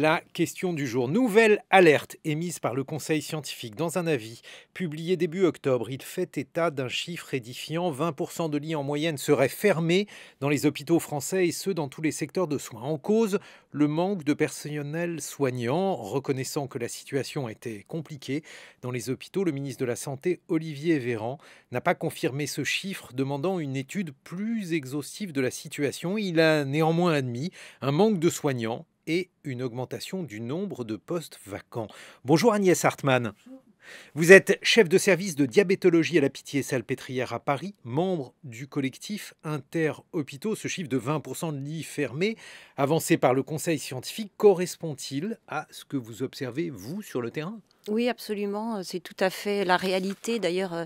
La question du jour. Nouvelle alerte émise par le Conseil scientifique dans un avis publié début octobre. Il fait état d'un chiffre édifiant. 20% de lits en moyenne seraient fermés dans les hôpitaux français et ceux dans tous les secteurs de soins. En cause, le manque de personnel soignant. Reconnaissant que la situation était compliquée dans les hôpitaux, le ministre de la Santé, Olivier Véran, n'a pas confirmé ce chiffre, demandant une étude plus exhaustive de la situation. Il a néanmoins admis un manque de soignants et une augmentation du nombre de postes vacants. Bonjour Agnès Hartmann. Vous êtes chef de service de diabétologie à la Pitié-Salpêtrière à Paris, membre du collectif Inter-Hôpitaux. Ce chiffre de 20% de lits fermés, avancé par le Conseil scientifique, correspond-il à ce que vous observez, vous, sur le terrain Oui, absolument. Euh, c'est tout à fait la réalité. D'ailleurs, euh,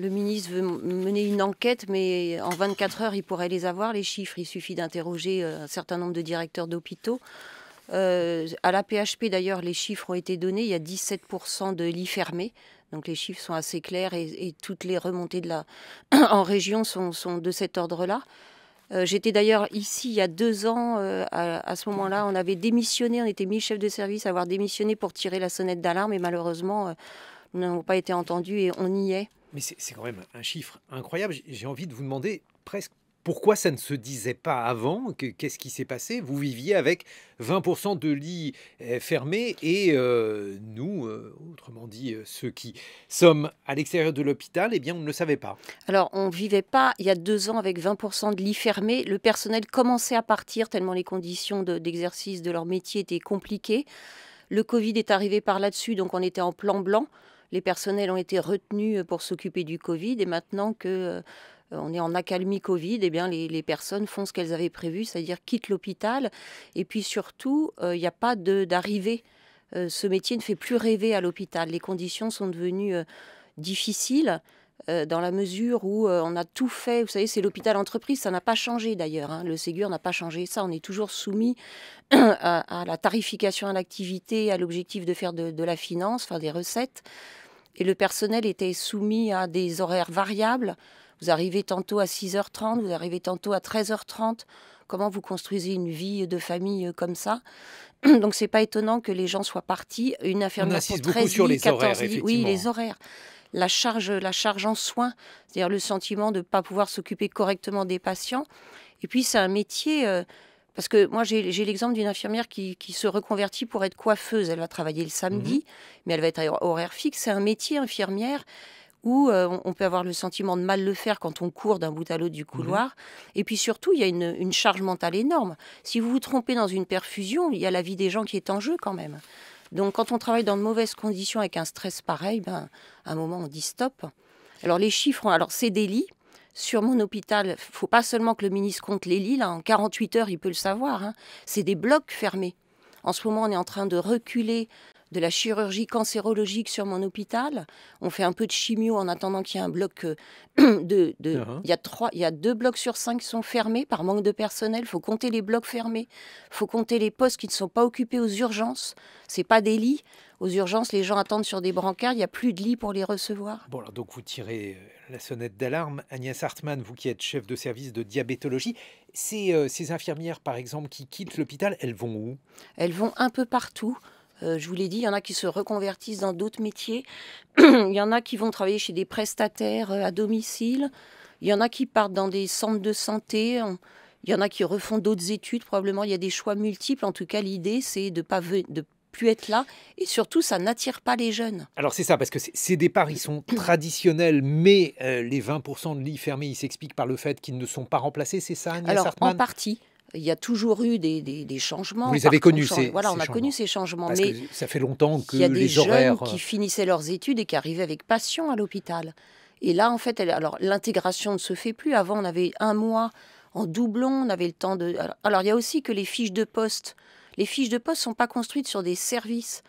le ministre veut mener une enquête, mais en 24 heures, il pourrait les avoir, les chiffres. Il suffit d'interroger euh, un certain nombre de directeurs d'hôpitaux. Euh, à la PHP, d'ailleurs, les chiffres ont été donnés. Il y a 17% de lits fermés. Donc les chiffres sont assez clairs et, toutes les remontées de la... en région sont, de cet ordre-là. Euh, j'étais d'ailleurs ici il y a deux ans. à, ce moment-là, on avait démissionné, on était mille chefs de service à avoir démissionné pour tirer la sonnette d'alarme et malheureusement, nous n'avons pas été entendus et on y est. Mais c'est quand même un chiffre incroyable. J'ai envie de vous demander presque pourquoi ça ne se disait pas avant Qu'est-ce qui s'est passé Vous viviez avec 20% de lits euh, fermés et euh, nous, euh, autrement dit, ceux qui sommes à l'extérieur de l'hôpital, eh bien, on ne le savait pas. Alors, on ne vivait pas il y a deux ans avec 20% de lits fermés. Le personnel commençait à partir tellement les conditions d'exercice de leur métier étaient compliquées. Le Covid est arrivé par là-dessus, donc on était en plan blanc les personnels ont été retenus euh, pour s'occuper du Covid et maintenant que euh, on est en accalmie Covid, eh bien les, personnes font ce qu'elles avaient prévu, c'est-à-dire quittent l'hôpital. Et puis surtout, euh, il n'y a pas d'arrivée. ce métier ne fait plus rêver à l'hôpital. Les conditions sont devenues difficiles. Euh, dans la mesure où euh, on a tout fait. Vous savez, c'est l'hôpital entreprise, ça n'a pas changé d'ailleurs. Hein. Le Ségur n'a pas changé ça. On est toujours soumis à, la tarification à l'activité, à l'objectif de faire de, la finance, faire des recettes. Et le personnel était soumis à des horaires variables. Vous arrivez tantôt à 6h30, vous arrivez tantôt à 13h30. Comment vous construisez une vie de famille euh, comme ça Donc c'est pas étonnant que les gens soient partis. Une infirmière pour 13 beaucoup sur les 14 effectivement. Oui, les horaires la charge, la charge en soins, c'est-à-dire le sentiment de ne pas pouvoir s'occuper correctement des patients. Et puis c'est un métier, euh, parce que moi j'ai l'exemple d'une infirmière qui, se reconvertit pour être coiffeuse. Elle va travailler le samedi, mhm. mais elle va être à horaire fixe. C'est un métier infirmière où euh, on peut avoir le sentiment de mal le faire quand on court d'un bout à l'autre du couloir. Mhm. Et puis surtout, il y a une, charge mentale énorme. Si vous vous trompez dans une perfusion, il y a la vie des gens qui est en jeu quand même. Donc quand on travaille dans de mauvaises conditions avec un stress pareil, ben, à un moment on dit stop. Alors les chiffres, alors des lits. sur mon hôpital, faut pas seulement que le ministre compte les lits, là, en 48 heures il peut le savoir, hein. c'est des blocs fermés. En ce moment on est en train de reculer de la chirurgie cancérologique sur mon hôpital. On fait un peu de chimio en attendant qu'il y ait un bloc euh, de. Uh-huh. il, y a trois, il y deux blocs sur cinq qui sont fermés par manque de personnel. Il faut compter les blocs fermés. Il faut compter les postes qui ne sont pas occupés aux urgences. C'est pas des lits. Aux urgences, les gens attendent sur des brancards. Il n'y a plus de lits pour les recevoir. Bon, donc vous tirez euh, la sonnette d'alarme. Agnès Hartmann, vous qui êtes chef de service de diabétologie, ces, euh, ces infirmières, par exemple, qui quittent l'hôpital, elles vont où Elles vont un peu partout. Euh, je vous l'ai dit, il y en a qui se reconvertissent dans d'autres métiers. il y en a qui vont travailler chez des prestataires euh, à domicile. Il y en a qui partent dans des centres de santé. Il y en a qui refont d'autres études. Probablement, il y a des choix multiples. En tout cas, l'idée, c'est de pas de plus être là et surtout ça n'attire pas les jeunes. Alors c'est ça parce que ces départs ils sont traditionnels mais euh, les 20% de lits fermés ils s'expliquent par le fait qu'ils ne sont pas remplacés c'est ça Agnès Alors Hartmann en partie il y a toujours eu des, changements. Vous les avez connus, ces, Voilà, on a connu ces changements. mais ça fait longtemps que il y a des jeunes euh, qui finissaient leurs études et qui arrivaient avec passion à l'hôpital. Et là, en fait, alors l'intégration ne se fait plus. Avant, on avait un mois en doublon, on avait le temps de. Alors, il y a aussi que les fiches de poste. Les fiches de poste sont pas construites sur des services.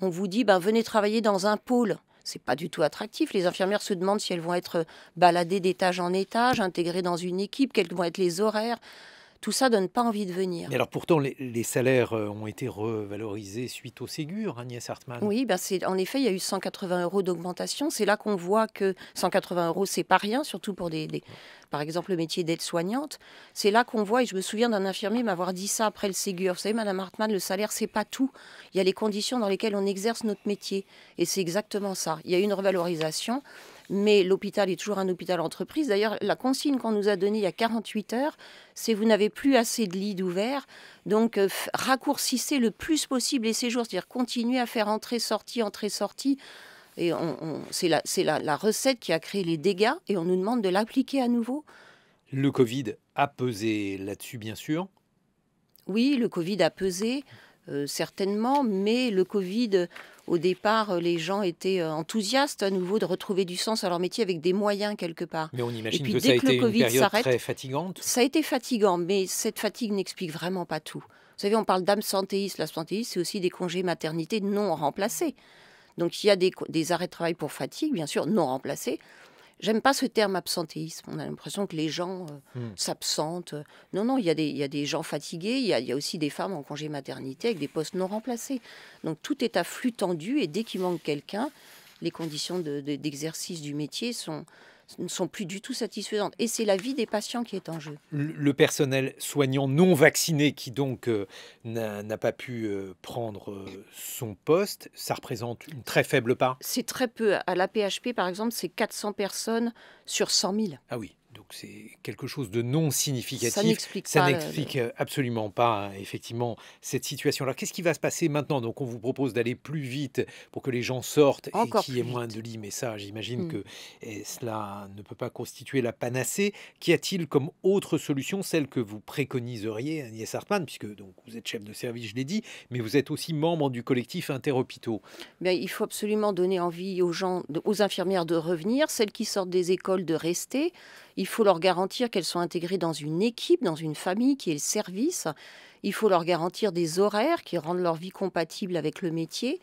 On vous dit, ben, venez travailler dans un pôle c'est pas du tout attractif. Les infirmières se demandent si elles vont être euh, baladées d'étage en étage, intégrées dans une équipe, quels vont être les horaires tout ça donne pas envie de venir. Mais alors pourtant, les, salaires euh, ont été revalorisés suite au Ségur, hein, Agnès Hartmann. Oui, ben c'est, en effet, il y a eu 180 euros d'augmentation. C'est là qu'on voit que 180 euros, c'est pas rien, surtout pour des, des par exemple le métier d'aide-soignante. C'est là qu'on voit, et je me souviens d'un infirmier m'avoir dit ça après le Ségur. Vous savez, Madame Hartmann, le salaire, c'est pas tout. Il y a les conditions dans lesquelles on exerce notre métier. Et c'est exactement ça. Il y a une revalorisation mais l'hôpital est toujours un hôpital entreprise. D'ailleurs, la consigne qu'on nous a donnée il y a 48 heures, c'est vous n'avez plus assez de lits ouverts, donc euh, raccourcissez le plus possible les séjours, c'est-à-dire continuez à faire entrée-sortie, entrée-sortie. Et c'est la, recette qui a créé les dégâts et on nous demande de l'appliquer à nouveau. Le Covid a pesé là-dessus, bien sûr. Oui, le Covid a pesé, euh, certainement, mais le Covid, au départ, euh, les gens étaient euh, enthousiastes à nouveau de retrouver du sens à leur métier avec des moyens quelque part. Mais on imagine que dès ça a que été le COVID s'arrête, Ça a été fatigant, mais cette fatigue n'explique vraiment pas tout. Vous savez, on parle d'absentéisme. L'absentéisme, c'est aussi des congés maternité non remplacés. Donc il y a des arrêts de travail pour fatigue, bien sûr, non remplacés. J'aime pas ce terme absentéisme. On a l'impression que les gens euh, hmm. s'absentent. Non, non, il y, a des, des gens fatigués. Il y a, aussi des femmes en congé maternité avec des postes non remplacés. Donc tout est à flux tendu et dès qu'il manque quelqu'un, les conditions d'exercice de, du métier sont, ne sont plus du tout satisfaisantes. Et c'est la vie des patients qui est en jeu. Le personnel soignant non vacciné qui donc euh, n'a pas pu euh, prendre euh, son poste, ça représente une très faible part C'est très peu. À la php par exemple, c'est 400 personnes sur 100 000. Ah oui. Donc c'est quelque chose de non significatif. Ça n'explique, euh, absolument pas hein, effectivement cette situation. Alors qu'est-ce qui va se passer maintenant Donc on vous propose d'aller plus vite pour que les gens sortent et qu'il y ait moins de lits. Mais ça, j'imagine hmm. que eh, cela ne peut pas constituer la panacée. Qu'y a-t-il comme autre solution, celle que vous préconiseriez, Agnès Hartmann, puisque donc vous êtes chef de service, je l'ai dit, mais vous êtes aussi membre du collectif Interhôpitaux. Ben, il faut absolument donner envie aux gens, aux infirmières de revenir, celles qui sortent des écoles de rester. Il faut leur garantir qu'elles sont intégrées dans une équipe, dans une famille qui est le service. Il faut leur garantir des horaires qui rendent leur vie compatible avec le métier.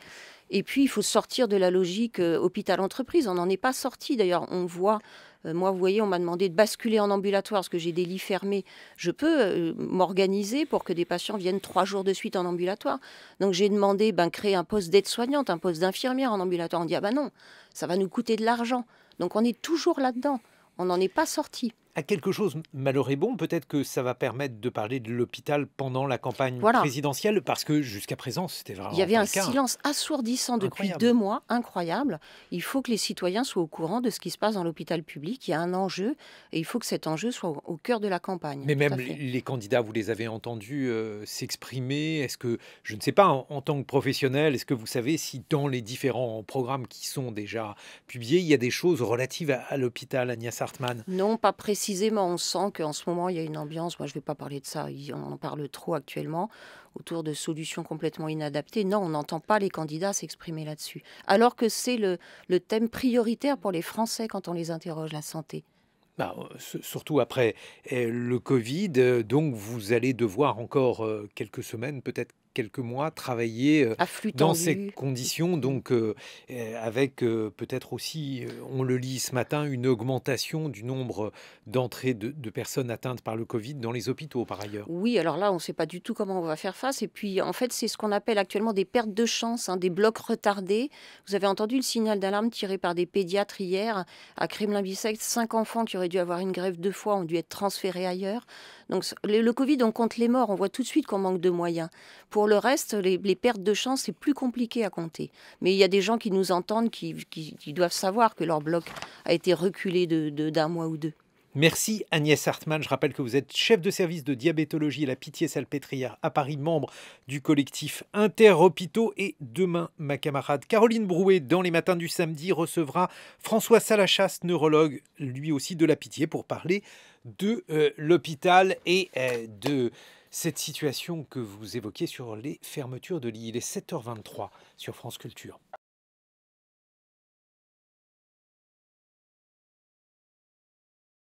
Et puis, il faut sortir de la logique euh, hôpital-entreprise. On n'en est pas sorti. D'ailleurs, on voit, euh, moi, vous voyez, on m'a demandé de basculer en ambulatoire parce que j'ai des lits fermés. Je peux euh, m'organiser pour que des patients viennent trois jours de suite en ambulatoire. Donc, j'ai demandé, ben, créer un poste d'aide-soignante, un poste d'infirmière en ambulatoire. On dit, ah ben non, ça va nous coûter de l'argent. Donc, on est toujours là-dedans. On n'en est pas sorti quelque chose bon, peut-être que ça va permettre de parler de l'hôpital pendant la campagne présidentielle, parce que jusqu'à présent, c'était vraiment. Il y avait un silence assourdissant depuis deux mois, incroyable. Il faut que les citoyens soient au courant de ce qui se passe dans l'hôpital public. Il y a un enjeu, et il faut que cet enjeu soit au cœur de la campagne. Mais même les candidats, vous les avez entendus euh, s'exprimer. Est-ce que, je ne sais pas, en, tant que professionnel, est-ce que vous savez si dans les différents programmes qui sont déjà publiés, il y a des choses relatives à, à l'hôpital, Agnès Hartmann Non, pas précis précisément, on sent qu'en ce moment, il y a une ambiance, moi je ne vais pas parler de ça, on en parle trop actuellement, autour de solutions complètement inadaptées. Non, on n'entend pas les candidats s'exprimer là-dessus. Alors que c'est le, thème prioritaire pour les Français quand on les interroge, la santé. Bah, euh, surtout après euh, le Covid, euh, donc vous allez devoir encore quelques semaines, peut-être quelques mois, travailler euh, dans ces conditions, donc euh, euh, avec peut-être aussi, on le lit ce matin, une augmentation du nombre d'entrées de, personnes atteintes par le Covid dans les hôpitaux par ailleurs. Oui, alors là, on ne sait pas du tout comment on va faire face. Et puis, en fait, c'est ce qu'on appelle actuellement des pertes de chance, hein, des blocs retardés. Vous avez entendu le signal d'alarme tiré par des pédiatres hier à Kremlin-Bicêtre. Cinq enfants qui auraient dû avoir une grève deux fois ont dû être transférés ailleurs. Donc le, Covid, on compte les morts, on voit tout de suite qu'on manque de moyens. Pour le reste, les, pertes de chance, c'est plus compliqué à compter. Mais il y a des gens qui nous entendent, qui, doivent savoir que leur bloc a été reculé d'un de, mois ou deux. Merci Agnès Hartmann. Je rappelle que vous êtes chef de service de diabétologie à la Pitié-Salpêtrière à Paris, membre du collectif Interhôpitaux. Et demain, ma camarade Caroline Brouet, dans les matins du samedi, recevra François Salachas, neurologue, lui aussi de la Pitié, pour parler de euh, l'hôpital et euh, de cette situation que vous évoquez sur les fermetures de l'île. Il est 7h23 sur France Culture.